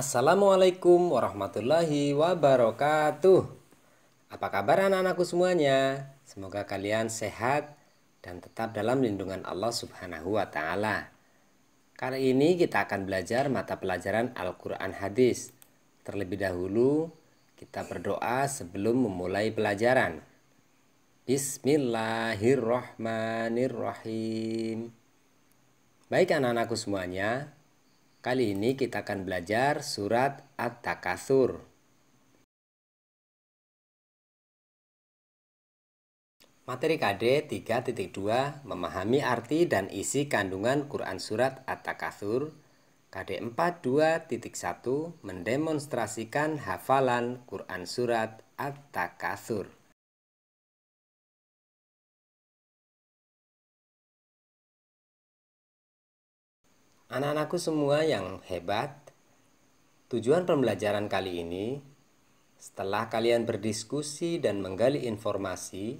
Assalamualaikum warahmatullahi wabarakatuh. Apa kabar anak-anakku semuanya? Semoga kalian sehat dan tetap dalam lindungan Allah Subhanahu wa taala. Kali ini kita akan belajar mata pelajaran Al-Qur'an Hadis. Terlebih dahulu, kita berdoa sebelum memulai pelajaran. Bismillahirrahmanirrahim. Baik anak-anakku semuanya, Kali ini kita akan belajar surat At-Takatsur. Materi KD 3.2 memahami arti dan isi kandungan Quran surat At-Takatsur. KD 42.1 mendemonstrasikan hafalan Quran surat At-Takatsur. Anak-anakku semua yang hebat, tujuan pembelajaran kali ini, setelah kalian berdiskusi dan menggali informasi,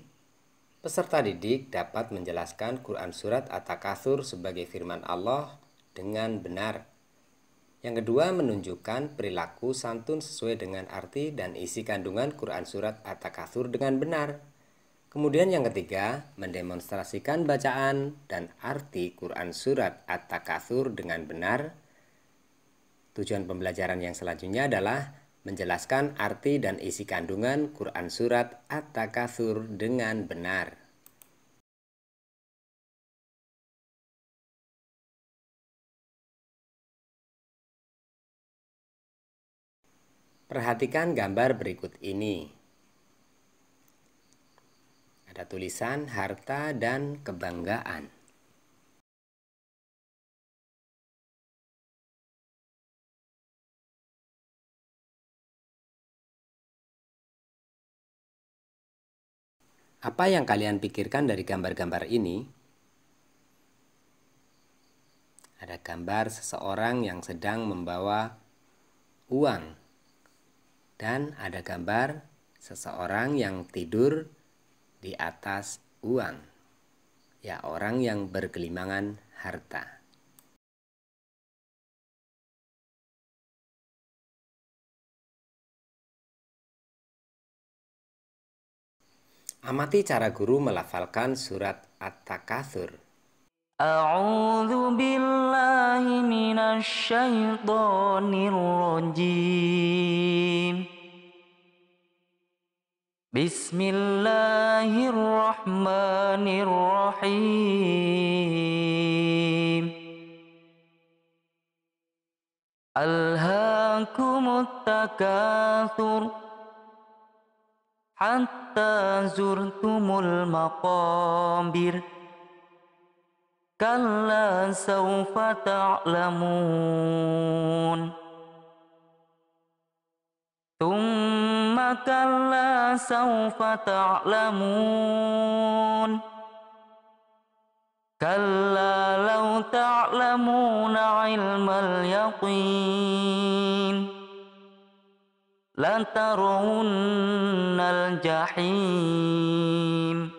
peserta didik dapat menjelaskan Quran Surat At-Takathur sebagai firman Allah dengan benar. Yang kedua, menunjukkan perilaku santun sesuai dengan arti dan isi kandungan Quran Surat At-Takathur dengan benar. Kemudian yang ketiga, mendemonstrasikan bacaan dan arti Quran Surat At-Takathur dengan benar. Tujuan pembelajaran yang selanjutnya adalah menjelaskan arti dan isi kandungan Quran Surat At-Takathur dengan benar. Perhatikan gambar berikut ini. Kita tulisan, harta, dan kebanggaan. Apa yang kalian pikirkan dari gambar-gambar ini? Ada gambar seseorang yang sedang membawa uang, dan ada gambar seseorang yang tidur di atas uang, ya orang yang berkelimangan harta. Amati cara guru melafalkan surat At-Takatsur. A'udzu billahi minasy syaithanir rajim. بسم الله الرحمن الرحيم ألهاكم التكاثر حتى زرتم المقابر كلا سوف تعلمون ثم كلا سوف تعلمون كلا لو تعلمون علم اليقين لترون الجحيم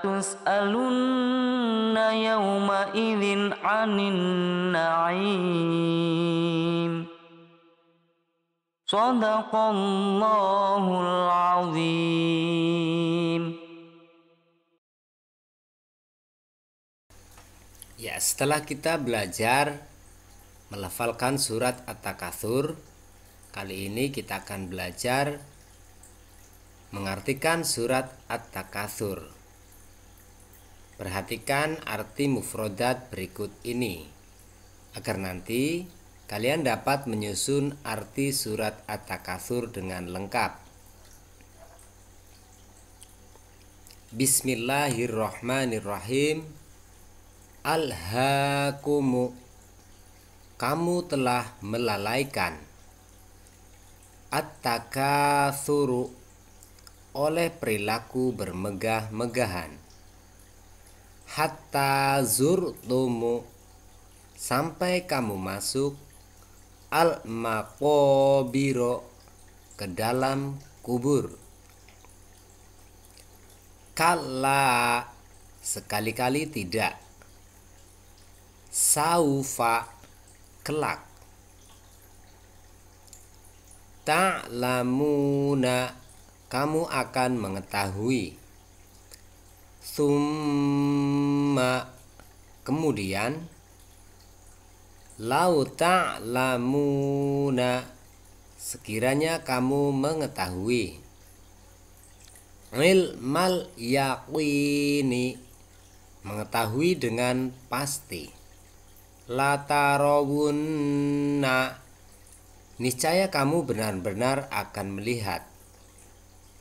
tus'alunna yawma 'anin na'im Ya, setelah kita belajar melafalkan surat At-Takatsur, kali ini kita akan belajar mengartikan surat At-Takatsur. Perhatikan arti mufrodat berikut ini agar nanti kalian dapat menyusun arti surat at takasur dengan lengkap. Bismillahirrahmanirrahim. Alhaakumu kamu telah melalaikan At-Takatsuru oleh perilaku bermegah-megahan hatta zurtumu sampai kamu masuk al maqabiro ke dalam kubur kala sekali-kali tidak saufa kelak tak ta'lamuna kamu akan mengetahui Thumma Kemudian Lau ta'lamuna Sekiranya kamu mengetahui Ilmal yakwini Mengetahui dengan pasti Latarawunna Niscaya kamu benar-benar akan melihat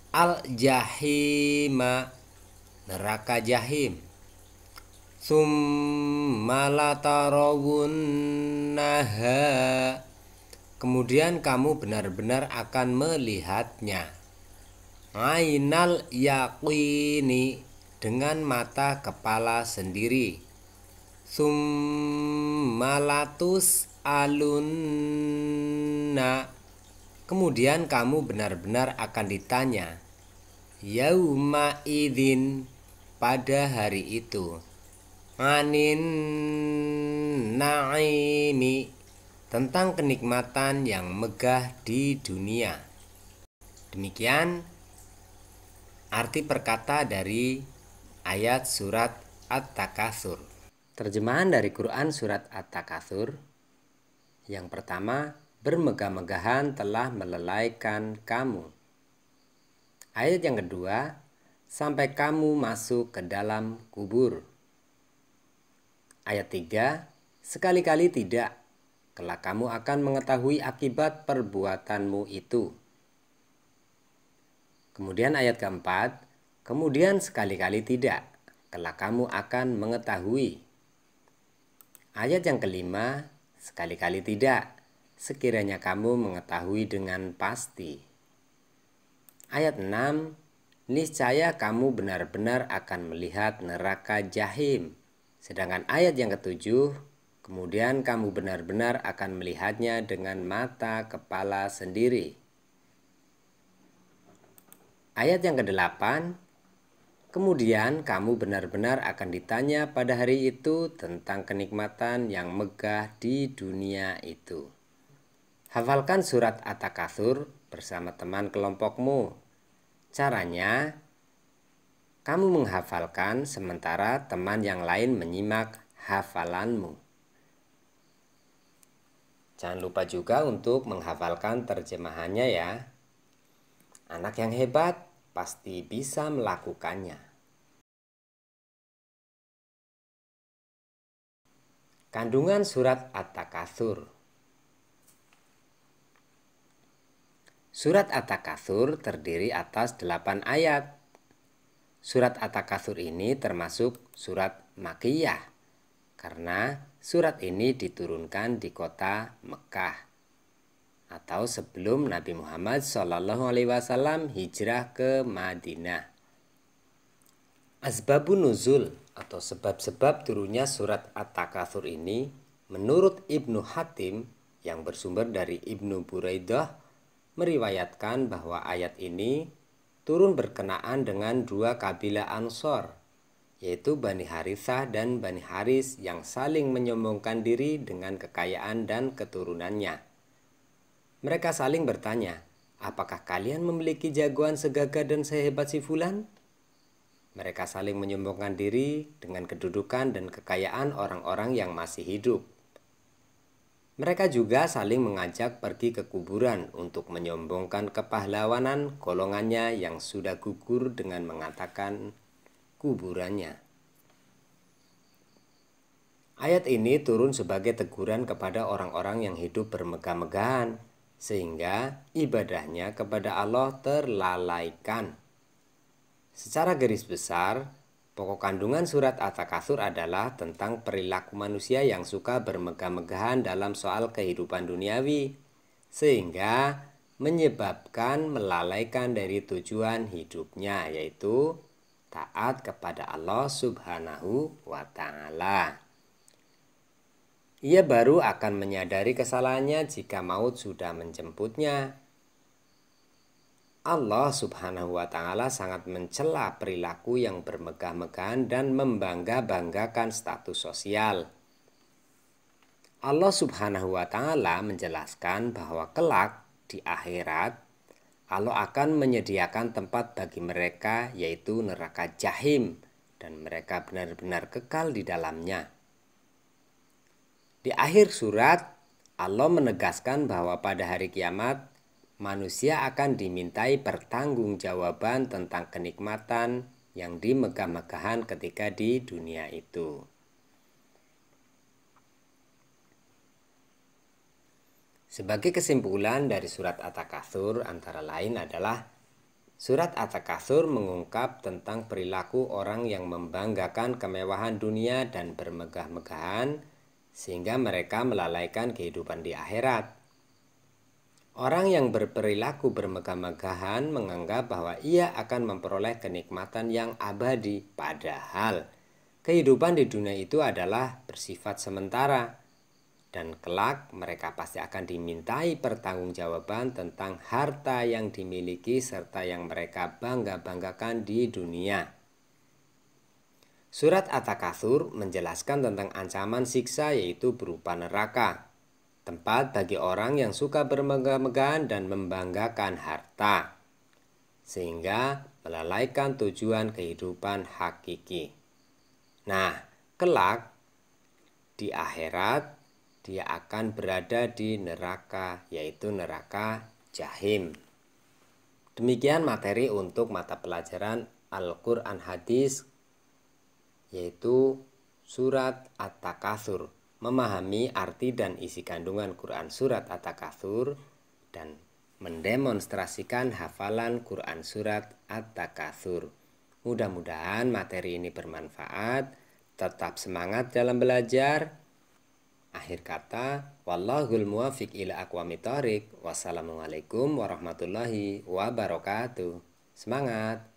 Al-jahima neraka jahim summalatarawunnaha kemudian kamu benar-benar akan melihatnya ainal yaqini dengan mata kepala sendiri summalatus alunna kemudian kamu benar-benar akan ditanya yauma idin pada hari itu anin naimi tentang kenikmatan yang megah di dunia. Demikian arti perkata dari ayat surat at takasur Terjemahan dari Quran surat at takasur yang pertama, bermegah-megahan telah melelaikan kamu. Ayat yang kedua, sampai kamu masuk ke dalam kubur. Ayat 3, sekali-kali tidak, kelak kamu akan mengetahui akibat perbuatanmu itu. Kemudian ayat keempat, kemudian sekali-kali tidak, kelak kamu akan mengetahui. Ayat yang kelima, sekali-kali tidak, sekiranya kamu mengetahui dengan pasti. Ayat 6, niscaya kamu benar-benar akan melihat neraka jahim. Sedangkan ayat yang ketujuh, kemudian kamu benar-benar akan melihatnya dengan mata kepala sendiri. Ayat yang kedelapan, kemudian kamu benar-benar akan ditanya pada hari itu tentang kenikmatan yang megah di dunia itu. Hafalkan surat At-Takatsur bersama teman kelompokmu Caranya, kamu menghafalkan sementara teman yang lain menyimak hafalanmu. Jangan lupa juga untuk menghafalkan terjemahannya ya. Anak yang hebat pasti bisa melakukannya. Kandungan surat At-Takatsur Surat At-Takatsur terdiri atas 8 ayat. Surat At-Takatsur ini termasuk surat Makiyah karena surat ini diturunkan di kota Mekah atau sebelum Nabi Muhammad Shallallahu alaihi wasallam hijrah ke Madinah. Asbabun nuzul atau sebab-sebab turunnya surat At-Takatsur ini menurut Ibnu Hatim yang bersumber dari Ibnu Buraidah meriwayatkan bahwa ayat ini turun berkenaan dengan dua kabilah Ansor, yaitu Bani Harithah dan Bani Haris yang saling menyombongkan diri dengan kekayaan dan keturunannya. Mereka saling bertanya, apakah kalian memiliki jagoan segagah dan sehebat si Fulan? Mereka saling menyombongkan diri dengan kedudukan dan kekayaan orang-orang yang masih hidup. Mereka juga saling mengajak pergi ke kuburan untuk menyombongkan kepahlawanan golongannya yang sudah gugur dengan mengatakan kuburannya. Ayat ini turun sebagai teguran kepada orang-orang yang hidup bermegah-megahan, sehingga ibadahnya kepada Allah terlalaikan. Secara garis besar, Pokok kandungan surat At-Takatsur adalah tentang perilaku manusia yang suka bermegah-megahan dalam soal kehidupan duniawi sehingga menyebabkan melalaikan dari tujuan hidupnya yaitu taat kepada Allah Subhanahu wa taala. Ia baru akan menyadari kesalahannya jika maut sudah menjemputnya Allah Subhanahu wa Ta'ala sangat mencela perilaku yang bermegah-megahan dan membangga-banggakan status sosial. Allah Subhanahu wa Ta'ala menjelaskan bahwa kelak di akhirat, Allah akan menyediakan tempat bagi mereka, yaitu neraka jahim, dan mereka benar-benar kekal di dalamnya. Di akhir surat, Allah menegaskan bahwa pada hari kiamat manusia akan dimintai pertanggungjawaban tentang kenikmatan yang dimegah-megahan ketika di dunia itu. Sebagai kesimpulan dari surat At-Takatsur antara lain adalah Surat At-Takatsur mengungkap tentang perilaku orang yang membanggakan kemewahan dunia dan bermegah-megahan sehingga mereka melalaikan kehidupan di akhirat. Orang yang berperilaku bermegah-megahan menganggap bahwa ia akan memperoleh kenikmatan yang abadi, padahal kehidupan di dunia itu adalah bersifat sementara, dan kelak mereka pasti akan dimintai pertanggungjawaban tentang harta yang dimiliki serta yang mereka bangga-banggakan di dunia. Surat At-Takatsur menjelaskan tentang ancaman siksa yaitu berupa neraka tempat bagi orang yang suka bermegah-megahan dan membanggakan harta, sehingga melalaikan tujuan kehidupan hakiki. Nah, kelak di akhirat dia akan berada di neraka, yaitu neraka jahim. Demikian materi untuk mata pelajaran Al-Quran Hadis, yaitu Surat at takasur memahami arti dan isi kandungan Quran Surat at takathur dan mendemonstrasikan hafalan Quran Surat at takathur Mudah-mudahan materi ini bermanfaat, tetap semangat dalam belajar. Akhir kata, wallahul muwafiq ila Wassalamualaikum warahmatullahi wabarakatuh. Semangat!